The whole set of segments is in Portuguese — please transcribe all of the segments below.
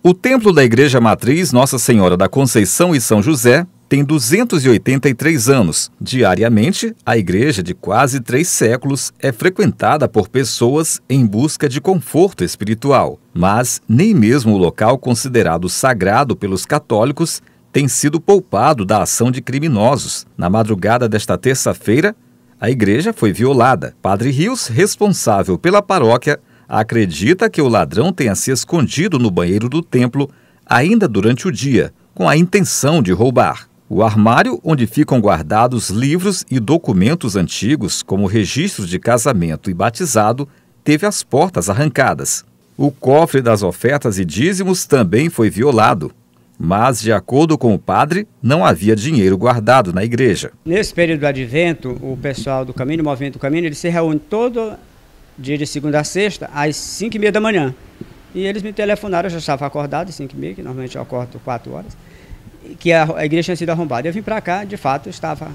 O templo da Igreja Matriz Nossa Senhora da Conceição e São José tem 283 anos. Diariamente, a igreja de quase três séculos é frequentada por pessoas em busca de conforto espiritual. Mas nem mesmo o local considerado sagrado pelos católicos tem sido poupado da ação de criminosos. Na madrugada desta terça-feira, a igreja foi violada. Padre Rios, responsável pela paróquia, acredita que o ladrão tenha se escondido no banheiro do templo ainda durante o dia, com a intenção de roubar. O armário onde ficam guardados livros e documentos antigos, como registros de casamento e batizado, teve as portas arrancadas. O cofre das ofertas e dízimos também foi violado, mas, de acordo com o padre, não havia dinheiro guardado na igreja. Nesse período do advento, o pessoal do caminho, o movimento do caminho, ele se reúne todo dia de segunda a sexta, às 5 e meia da manhã. E eles me telefonaram, eu já estava acordado, 5 e meia, que normalmente eu acordo 4 horas, que a, igreja tinha sido arrombada. Eu vim para cá, de fato, estava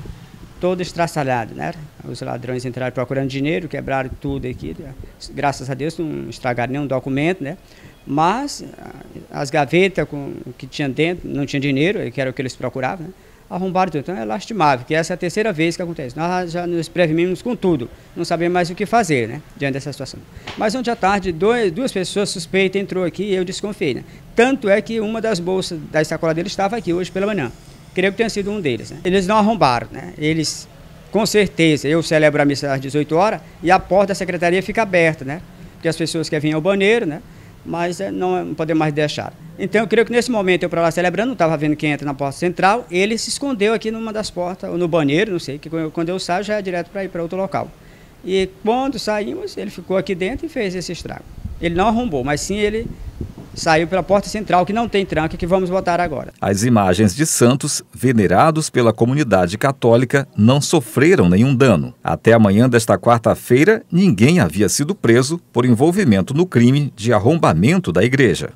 todo estraçalhado, né? Os ladrões entraram procurando dinheiro, quebraram tudo aqui. Né? Graças a Deus não estragaram nenhum documento, né? Mas as gavetas com, que tinha dentro, não tinha dinheiro, que era o que eles procuravam, né? arrombaram tudo. Então é lastimável, que essa é a terceira vez que acontece. Nós já nos prevenimos com tudo, não sabemos mais o que fazer, né, diante dessa situação. Mas ontem à tarde, dois, duas pessoas suspeitas entrou aqui e eu desconfiei, né? Tanto é que uma das bolsas da sacola dele estava aqui hoje pela manhã. Creio que tenha sido um deles, né? Eles não arrombaram, né? Eles, com certeza, eu celebro a missa às 18 horas e a porta da secretaria fica aberta, né? Porque as pessoas querem vir ao banheiro, né? mas eh, é, não, podemos mais deixar. Então eu creio que nesse momento eu para lá celebrando, não estava vendo quem entra na porta central, ele se escondeu aqui numa das portas, ou no banheiro, não sei, que quando eu saio já é direto para ir para outro local. E quando saímos, ele ficou aqui dentro e fez esse estrago. Ele não arrombou, mas sim ele saiu pela porta central, que não tem tranca, que vamos botar agora. As imagens de santos, venerados pela comunidade católica, não sofreram nenhum dano. Até amanhã desta quarta-feira, ninguém havia sido preso por envolvimento no crime de arrombamento da igreja.